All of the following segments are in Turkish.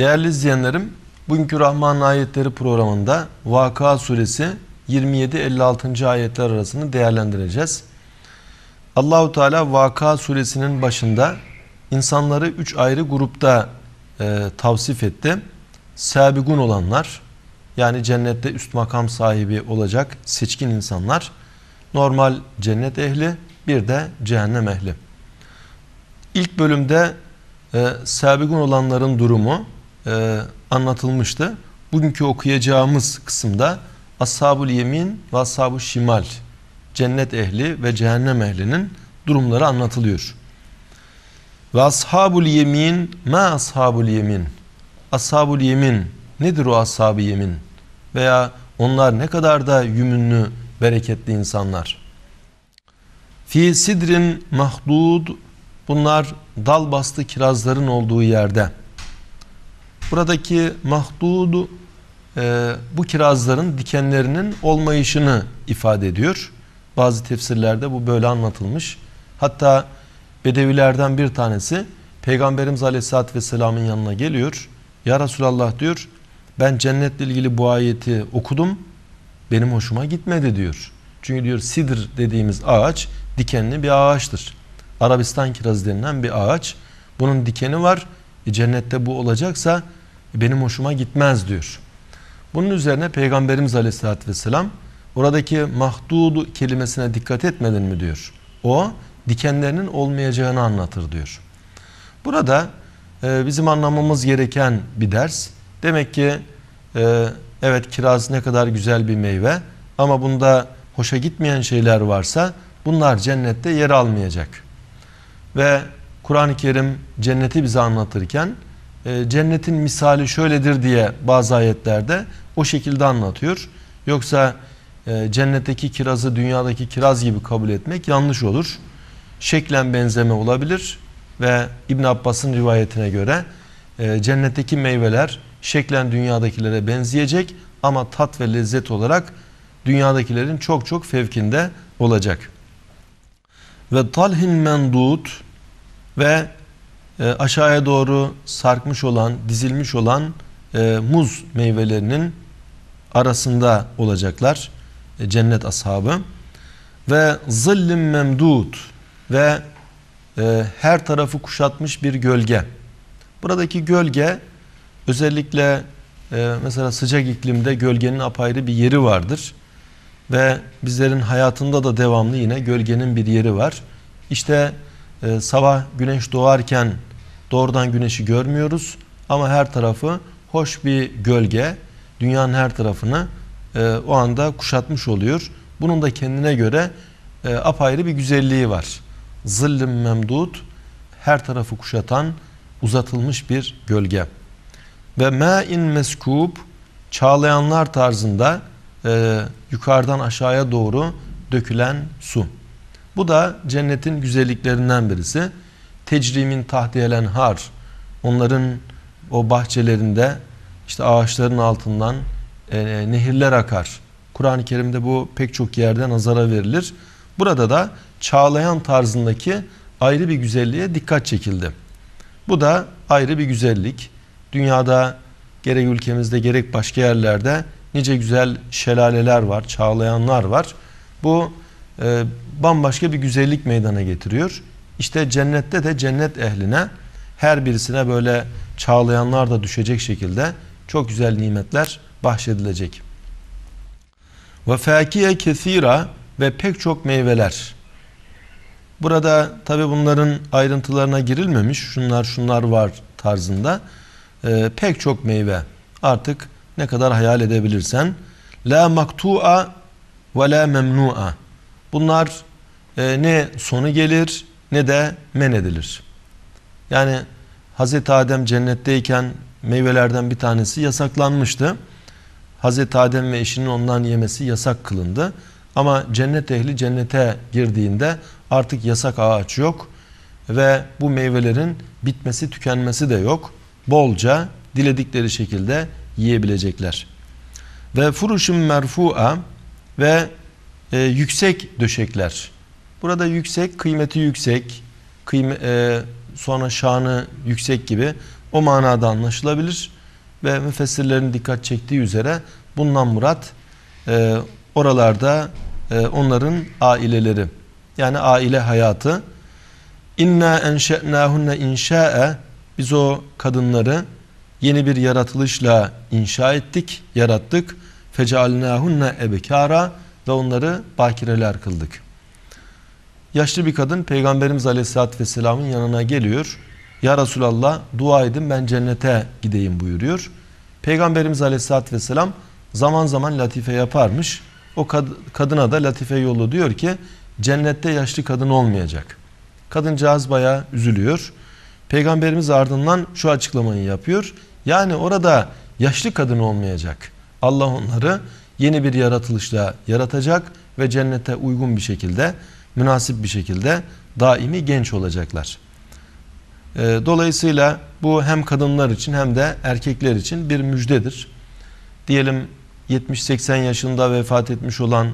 Değerli izleyenlerim, bugünkü Rahman Ayetleri programında Vaka suresi 27-56. ayetler arasını değerlendireceğiz. Allahu Teala Vaka suresinin başında insanları üç ayrı grupta e, tavsif etti. Sabigun olanlar, yani cennette üst makam sahibi olacak seçkin insanlar, normal cennet ehli, bir de cehennem ehli. İlk bölümde e, sabigun olanların durumu, e, anlatılmıştı. Bugünkü okuyacağımız kısımda Ashabul Yemin ve Ashabu Şimal cennet ehli ve cehennem ehlinin durumları anlatılıyor. Ve ashabul yemin ma ashabul yemin Ashabul yemin nedir o ashab yemin? Veya onlar ne kadar da yümünlü, bereketli insanlar. Fi sidrin mahdud bunlar dal bastı kirazların olduğu yerde buradaki mahdudu e, bu kirazların dikenlerinin olmayışını ifade ediyor. Bazı tefsirlerde bu böyle anlatılmış. Hatta Bedevilerden bir tanesi Peygamberimiz Aleyhisselatü Vesselam'ın yanına geliyor. Ya Resulallah diyor ben cennetle ilgili bu ayeti okudum benim hoşuma gitmedi diyor. Çünkü diyor sidir dediğimiz ağaç dikenli bir ağaçtır. Arabistan kirazı denilen bir ağaç. Bunun dikeni var. E, cennette bu olacaksa benim hoşuma gitmez diyor. Bunun üzerine Peygamberimiz Aleyhisselatü Vesselam oradaki mahdudu kelimesine dikkat etmedin mi diyor. O dikenlerinin olmayacağını anlatır diyor. Burada e, bizim anlamamız gereken bir ders. Demek ki e, evet kiraz ne kadar güzel bir meyve ama bunda hoşa gitmeyen şeyler varsa bunlar cennette yer almayacak. Ve Kur'an-ı Kerim cenneti bize anlatırken e, cennetin misali şöyledir diye bazı ayetlerde o şekilde anlatıyor. Yoksa e, cennetteki kirazı dünyadaki kiraz gibi kabul etmek yanlış olur. Şeklen benzeme olabilir ve İbn Abbas'ın rivayetine göre e, cennetteki meyveler şeklen dünyadakilere benzeyecek ama tat ve lezzet olarak dünyadakilerin çok çok fevkinde olacak. Ve talhin mendut ve e, aşağıya doğru sarkmış olan, dizilmiş olan e, muz meyvelerinin arasında olacaklar e, cennet ashabı. Ve zillim memdud ve e, her tarafı kuşatmış bir gölge. Buradaki gölge özellikle e, mesela sıcak iklimde gölgenin apayrı bir yeri vardır. Ve bizlerin hayatında da devamlı yine gölgenin bir yeri var. İşte e, sabah güneş doğarken Doğrudan güneşi görmüyoruz ama her tarafı hoş bir gölge dünyanın her tarafını e, o anda kuşatmış oluyor. Bunun da kendine göre e, apayrı bir güzelliği var. Zillin memdud her tarafı kuşatan uzatılmış bir gölge. Ve ma'in meskub çağlayanlar tarzında e, yukarıdan aşağıya doğru dökülen su. Bu da cennetin güzelliklerinden birisi tecrimin tahdiyelen har onların o bahçelerinde işte ağaçların altından e, nehirler akar. Kur'an-ı Kerim'de bu pek çok yerde nazara verilir. Burada da çağlayan tarzındaki ayrı bir güzelliğe dikkat çekildi. Bu da ayrı bir güzellik. Dünyada gerek ülkemizde gerek başka yerlerde nice güzel şelaleler var, çağlayanlar var. Bu e, bambaşka bir güzellik meydana getiriyor. İşte cennette de cennet ehline her birisine böyle çağlayanlar da düşecek şekilde çok güzel nimetler bahşedilecek. Ve fakiye kesira ve pek çok meyveler. Burada tabi bunların ayrıntılarına girilmemiş. Şunlar şunlar var tarzında. Ee, pek çok meyve. Artık ne kadar hayal edebilirsen. La maktu'a ve la memnu'a. Bunlar e, ne sonu gelir ne de men edilir. Yani Hazreti Adem cennetteyken meyvelerden bir tanesi yasaklanmıştı. Hazreti Adem ve eşinin ondan yemesi yasak kılındı. Ama cennet ehli cennete girdiğinde artık yasak ağaç yok ve bu meyvelerin bitmesi tükenmesi de yok. Bolca diledikleri şekilde yiyebilecekler. Ve furuşun merfu'a ve e, yüksek döşekler Burada yüksek, kıymeti yüksek, kıyme, e, sonra şanı yüksek gibi o manada anlaşılabilir. Ve müfessirlerin dikkat çektiği üzere bundan murat e, oralarda e, onların aileleri yani aile hayatı. İnna enşe'nâhunne inşa'e biz o kadınları yeni bir yaratılışla inşa ettik, yarattık. Fecealnâhunne ebekâra ve onları bakireler kıldık.'' Yaşlı bir kadın Peygamberimiz Aleyhisselatü Vesselam'ın yanına geliyor. Ya Resulallah dua edin ben cennete gideyim buyuruyor. Peygamberimiz Aleyhisselatü Vesselam zaman zaman latife yaparmış. O kad kadına da latife yolu diyor ki cennette yaşlı kadın olmayacak. Kadıncağız bayağı üzülüyor. Peygamberimiz ardından şu açıklamayı yapıyor. Yani orada yaşlı kadın olmayacak. Allah onları yeni bir yaratılışla yaratacak ve cennete uygun bir şekilde münasip bir şekilde daimi genç olacaklar. Ee, dolayısıyla bu hem kadınlar için hem de erkekler için bir müjdedir. Diyelim 70-80 yaşında vefat etmiş olan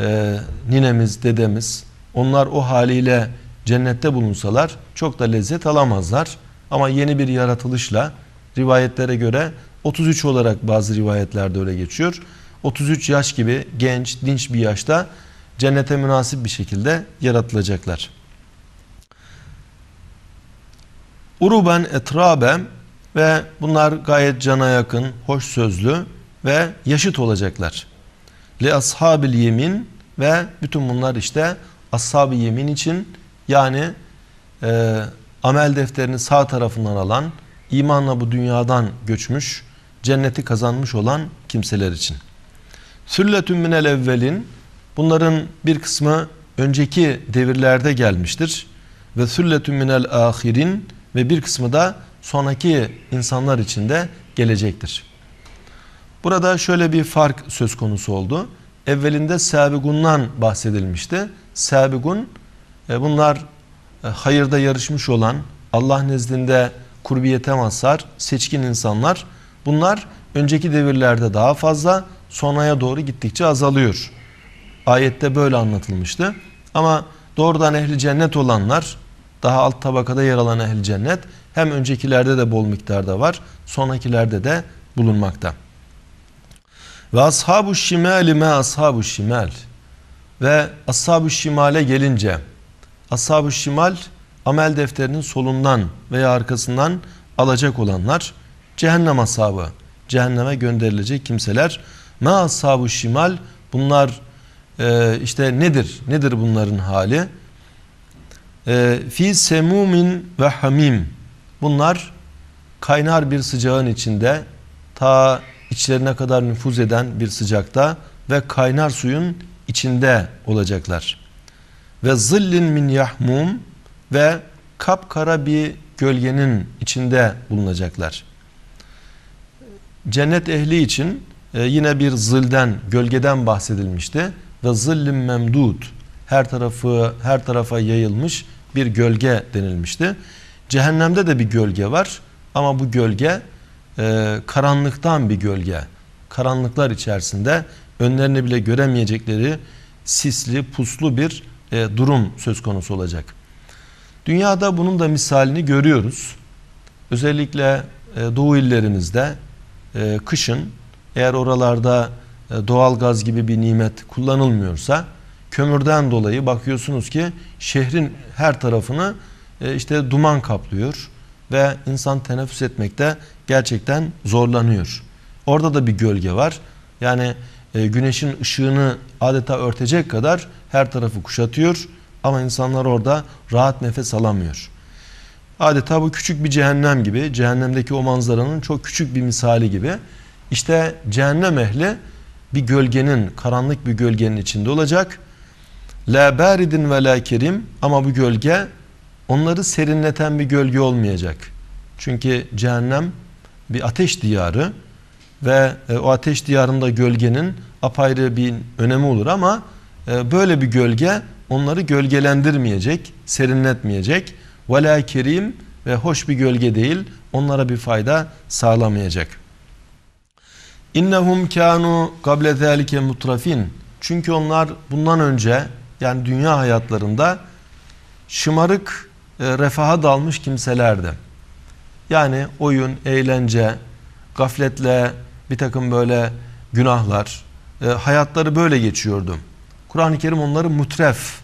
e, ninemiz, dedemiz onlar o haliyle cennette bulunsalar çok da lezzet alamazlar. Ama yeni bir yaratılışla rivayetlere göre 33 olarak bazı rivayetlerde öyle geçiyor. 33 yaş gibi genç, dinç bir yaşta cennete münasip bir şekilde yaratılacaklar. Uruben etrabe ve bunlar gayet cana yakın, hoş sözlü ve yaşıt olacaklar. Li ashabil yemin ve bütün bunlar işte ashab-ı yemin için yani e, amel defterini sağ tarafından alan, imanla bu dünyadan göçmüş, cenneti kazanmış olan kimseler için. Sülletün minel evvelin Bunların bir kısmı önceki devirlerde gelmiştir. Ve sülletün minel ahirin ve bir kısmı da sonraki insanlar içinde gelecektir. Burada şöyle bir fark söz konusu oldu. Evvelinde sabigundan bahsedilmişti. Sabigun e, bunlar e, hayırda yarışmış olan Allah nezdinde kurbiyete mazhar seçkin insanlar bunlar önceki devirlerde daha fazla sonraya doğru gittikçe azalıyor. Ayette böyle anlatılmıştı. Ama doğrudan ehli cennet olanlar daha alt tabakada yer alan ehli cennet hem öncekilerde de bol miktarda var sonrakilerde de bulunmakta. Ve ashabu şimali me ashabu şimal ve ashabu şimale gelince ashabu şimal amel defterinin solundan veya arkasından alacak olanlar cehennem ashabı cehenneme gönderilecek kimseler me ashabu şimal bunlar e, işte nedir? Nedir bunların hali? Ee, fi semumin ve hamim. Bunlar kaynar bir sıcağın içinde ta içlerine kadar nüfuz eden bir sıcakta ve kaynar suyun içinde olacaklar. Ve zillin min yahmum ve kapkara bir gölgenin içinde bulunacaklar. Cennet ehli için e, yine bir zilden, gölgeden bahsedilmişti ve zillim memdud her tarafı her tarafa yayılmış bir gölge denilmişti. Cehennemde de bir gölge var ama bu gölge e, karanlıktan bir gölge. Karanlıklar içerisinde önlerini bile göremeyecekleri sisli puslu bir e, durum söz konusu olacak. Dünyada bunun da misalini görüyoruz. Özellikle e, doğu illerimizde e, kışın eğer oralarda e, doğal gaz gibi bir nimet kullanılmıyorsa kömürden dolayı bakıyorsunuz ki şehrin her tarafını e, işte duman kaplıyor ve insan teneffüs etmekte gerçekten zorlanıyor. Orada da bir gölge var. Yani e, güneşin ışığını adeta örtecek kadar her tarafı kuşatıyor ama insanlar orada rahat nefes alamıyor. Adeta bu küçük bir cehennem gibi, cehennemdeki o manzaranın çok küçük bir misali gibi. İşte cehennem ehli bir gölgenin, karanlık bir gölgenin içinde olacak. La baridin ve la kerim ama bu gölge onları serinleten bir gölge olmayacak. Çünkü cehennem bir ateş diyarı ve e, o ateş diyarında gölgenin apayrı bir önemi olur ama e, böyle bir gölge onları gölgelendirmeyecek, serinletmeyecek. Vela kerim ve hoş bir gölge değil, onlara bir fayda sağlamayacak. İnnehum kanu kable zelike mutrafin. Çünkü onlar bundan önce yani dünya hayatlarında şımarık e, refaha dalmış kimselerdi. Yani oyun, eğlence, gafletle bir takım böyle günahlar, e, hayatları böyle geçiyordu. Kur'an-ı Kerim onları mutref,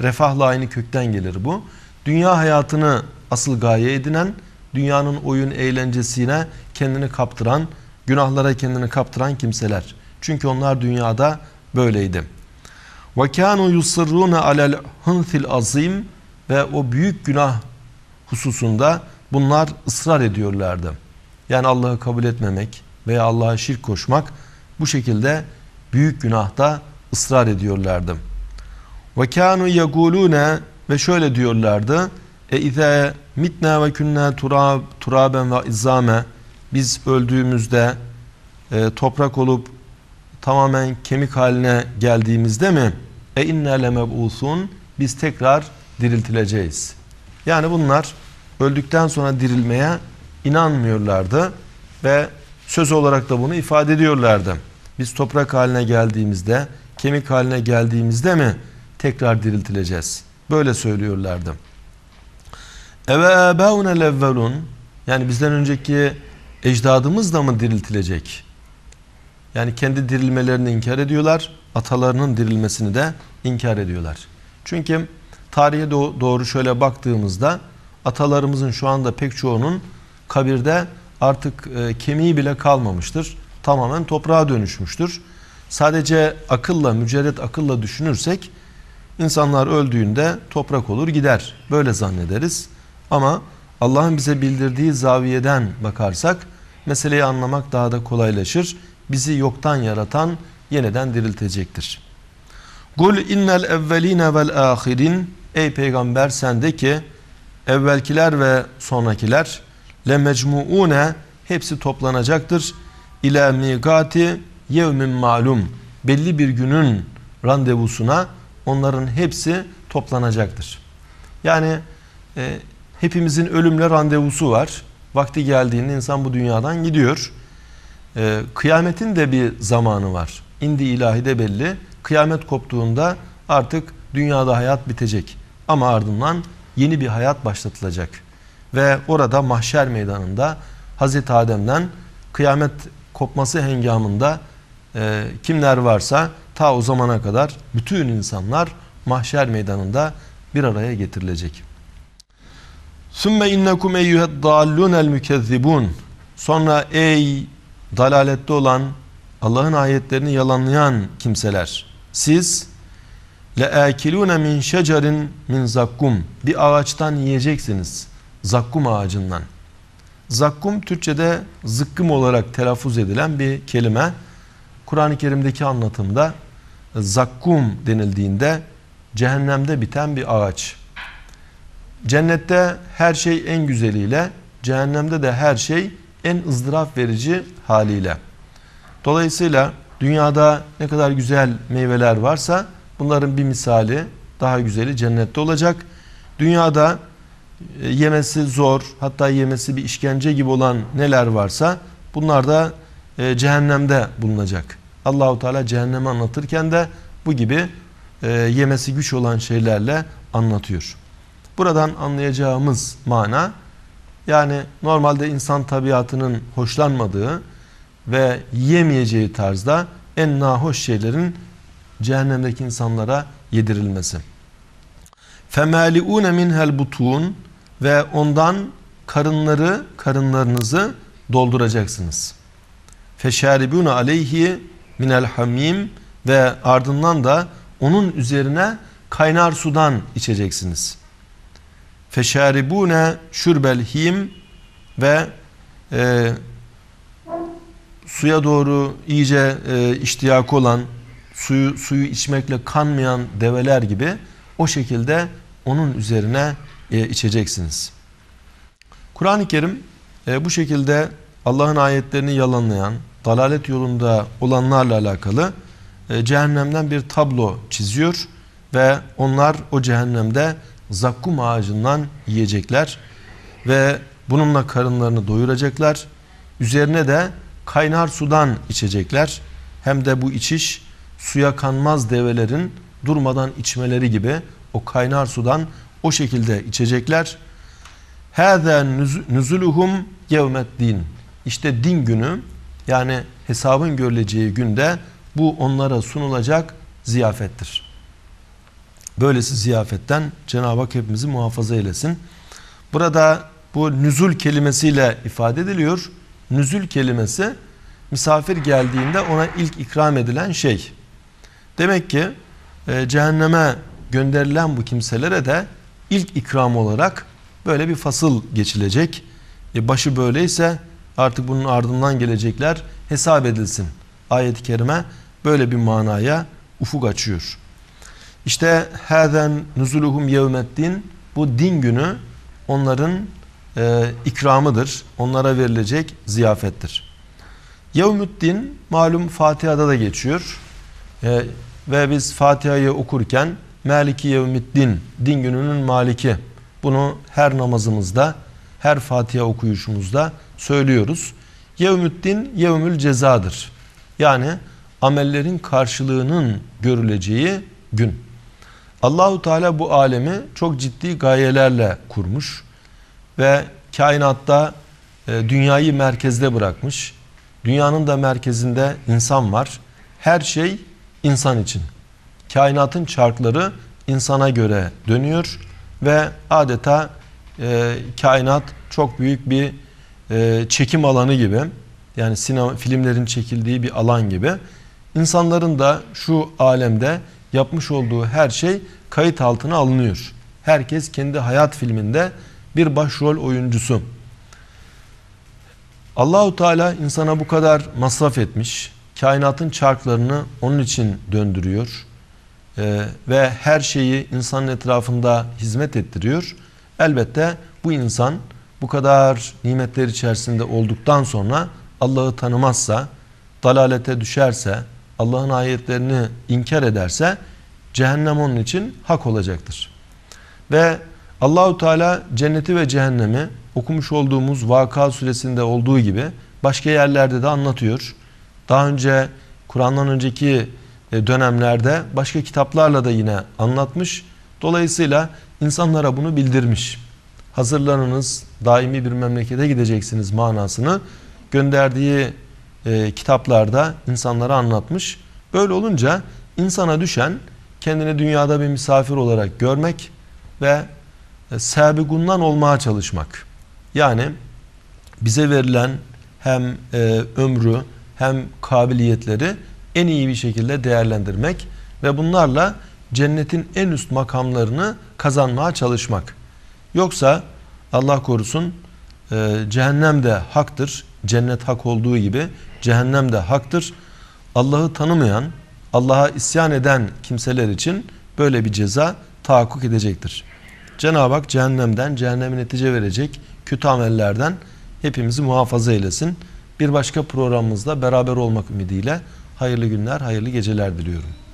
refahla aynı kökten gelir bu. Dünya hayatını asıl gaye edinen, dünyanın oyun eğlencesine kendini kaptıran Günahlara kendini kaptıran kimseler. Çünkü onlar dünyada böyleydi. وَكَانُوا يُصِرُّونَ عَلَى الْهُنْفِ azim Ve o büyük günah hususunda bunlar ısrar ediyorlardı. Yani Allah'ı kabul etmemek veya Allah'a şirk koşmak bu şekilde büyük günahta ısrar ediyorlardı. وَكَانُوا يَقُولُونَ Ve şöyle diyorlardı. اِذَا e mitna ve kunna turab turaben ve izame biz öldüğümüzde e, toprak olup tamamen kemik haline geldiğimizde mi e inne olsun, biz tekrar diriltileceğiz. Yani bunlar öldükten sonra dirilmeye inanmıyorlardı ve söz olarak da bunu ifade ediyorlardı. Biz toprak haline geldiğimizde, kemik haline geldiğimizde mi tekrar diriltileceğiz? Böyle söylüyorlardı. Eve ebevune levvelun yani bizden önceki ecdadımız da mı diriltilecek? Yani kendi dirilmelerini inkar ediyorlar. Atalarının dirilmesini de inkar ediyorlar. Çünkü tarihe doğru şöyle baktığımızda atalarımızın şu anda pek çoğunun kabirde artık e, kemiği bile kalmamıştır. Tamamen toprağa dönüşmüştür. Sadece akılla, mücerret akılla düşünürsek insanlar öldüğünde toprak olur gider. Böyle zannederiz. Ama Allah'ın bize bildirdiği zaviyeden bakarsak meseleyi anlamak daha da kolaylaşır. Bizi yoktan yaratan yeniden diriltecektir. Kul innel evveline vel ahirin Ey peygamber sende ki evvelkiler ve sonrakiler le mecmuune hepsi toplanacaktır. İle migati yevmin malum belli bir günün randevusuna onların hepsi toplanacaktır. Yani e, hepimizin ölümle randevusu var. Vakti geldiğinde insan bu dünyadan gidiyor. Ee, kıyametin de bir zamanı var. İndi ilahide belli. Kıyamet koptuğunda artık dünyada hayat bitecek. Ama ardından yeni bir hayat başlatılacak. Ve orada mahşer meydanında Hazreti Adem'den kıyamet kopması hengamında e, kimler varsa ta o zamana kadar bütün insanlar mahşer meydanında bir araya getirilecek. Sümme innekum eyyühed dallunel mükezzibun. Sonra ey dalalette olan Allah'ın ayetlerini yalanlayan kimseler. Siz le leakilune min şecerin min zakkum. Bir ağaçtan yiyeceksiniz. Zakkum ağacından. Zakkum Türkçe'de zıkkım olarak telaffuz edilen bir kelime. Kur'an-ı Kerim'deki anlatımda zakkum denildiğinde cehennemde biten bir ağaç Cennette her şey en güzeliyle, cehennemde de her şey en ızdıraf verici haliyle. Dolayısıyla dünyada ne kadar güzel meyveler varsa bunların bir misali daha güzeli cennette olacak. Dünyada e, yemesi zor hatta yemesi bir işkence gibi olan neler varsa bunlar da e, cehennemde bulunacak. Allahu Teala cehennemi anlatırken de bu gibi e, yemesi güç olan şeylerle anlatıyor. Buradan anlayacağımız mana yani normalde insan tabiatının hoşlanmadığı ve yiyemeyeceği tarzda en nahoş şeylerin cehennemdeki insanlara yedirilmesi. فَمَالِعُونَ مِنْهَا butun Ve ondan karınları, karınlarınızı dolduracaksınız. فَشَارِبُونَ عَلَيْهِ مِنَ hamim Ve ardından da onun üzerine kaynar sudan içeceksiniz.'' feşaribune Şurbel him ve e, suya doğru iyice e, iştiyakı olan suyu suyu içmekle kanmayan develer gibi o şekilde onun üzerine e, içeceksiniz. Kur'an-ı Kerim e, bu şekilde Allah'ın ayetlerini yalanlayan, dalalet yolunda olanlarla alakalı e, cehennemden bir tablo çiziyor ve onlar o cehennemde zakkum ağacından yiyecekler ve bununla karınlarını doyuracaklar. Üzerine de kaynar sudan içecekler. Hem de bu içiş suya kanmaz develerin durmadan içmeleri gibi o kaynar sudan o şekilde içecekler. Hâzâ nüzuluhum yevmet din. İşte din günü yani hesabın görüleceği günde bu onlara sunulacak ziyafettir böylesi ziyafetten Cenab-ı Hak hepimizi muhafaza eylesin. Burada bu nüzul kelimesiyle ifade ediliyor. Nüzul kelimesi misafir geldiğinde ona ilk ikram edilen şey. Demek ki e, cehenneme gönderilen bu kimselere de ilk ikram olarak böyle bir fasıl geçilecek. E, başı böyleyse artık bunun ardından gelecekler hesap edilsin. Ayet-i kerime böyle bir manaya ufuk açıyor. İşte hazen nuzuluhum yevmeddin bu din günü onların e, ikramıdır. Onlara verilecek ziyafettir. Yevmüddin malum Fatiha'da da geçiyor. E, ve biz Fatiha'yı okurken Maliki Yevmiddin, din gününün maliki. Bunu her namazımızda, her Fatiha okuyuşumuzda söylüyoruz. Yevmüddin, yevmül cezadır. Yani amellerin karşılığının görüleceği gün. Allahu Teala bu alemi çok ciddi gayelerle kurmuş ve kainatta e, dünyayı merkezde bırakmış. Dünyanın da merkezinde insan var. Her şey insan için. Kainatın çarkları insana göre dönüyor ve adeta e, kainat çok büyük bir e, çekim alanı gibi yani sinema filmlerin çekildiği bir alan gibi insanların da şu alemde yapmış olduğu her şey kayıt altına alınıyor. Herkes kendi hayat filminde bir başrol oyuncusu. Allahu Teala insana bu kadar masraf etmiş. Kainatın çarklarını onun için döndürüyor. Ee, ve her şeyi insanın etrafında hizmet ettiriyor. Elbette bu insan bu kadar nimetler içerisinde olduktan sonra Allah'ı tanımazsa, dalalete düşerse, Allah'ın ayetlerini inkar ederse cehennem onun için hak olacaktır. Ve Allahu Teala cenneti ve cehennemi okumuş olduğumuz Vaka suresinde olduğu gibi başka yerlerde de anlatıyor. Daha önce Kur'an'dan önceki e, dönemlerde başka kitaplarla da yine anlatmış. Dolayısıyla insanlara bunu bildirmiş. Hazırlanınız, daimi bir memlekete gideceksiniz manasını gönderdiği e, kitaplarda insanlara anlatmış. Böyle olunca insana düşen kendini dünyada bir misafir olarak görmek ve e, sabigundan olmaya çalışmak. Yani bize verilen hem e, ömrü hem kabiliyetleri en iyi bir şekilde değerlendirmek ve bunlarla cennetin en üst makamlarını kazanmaya çalışmak. Yoksa Allah korusun e, cehennem de haktır, cennet hak olduğu gibi cehennem de haktır. Allah'ı tanımayan, Allah'a isyan eden kimseler için böyle bir ceza tahakkuk edecektir. Cenab-ı Hak cehennemden, cehennemin netice verecek kötü amellerden hepimizi muhafaza eylesin. Bir başka programımızda beraber olmak ümidiyle hayırlı günler, hayırlı geceler diliyorum.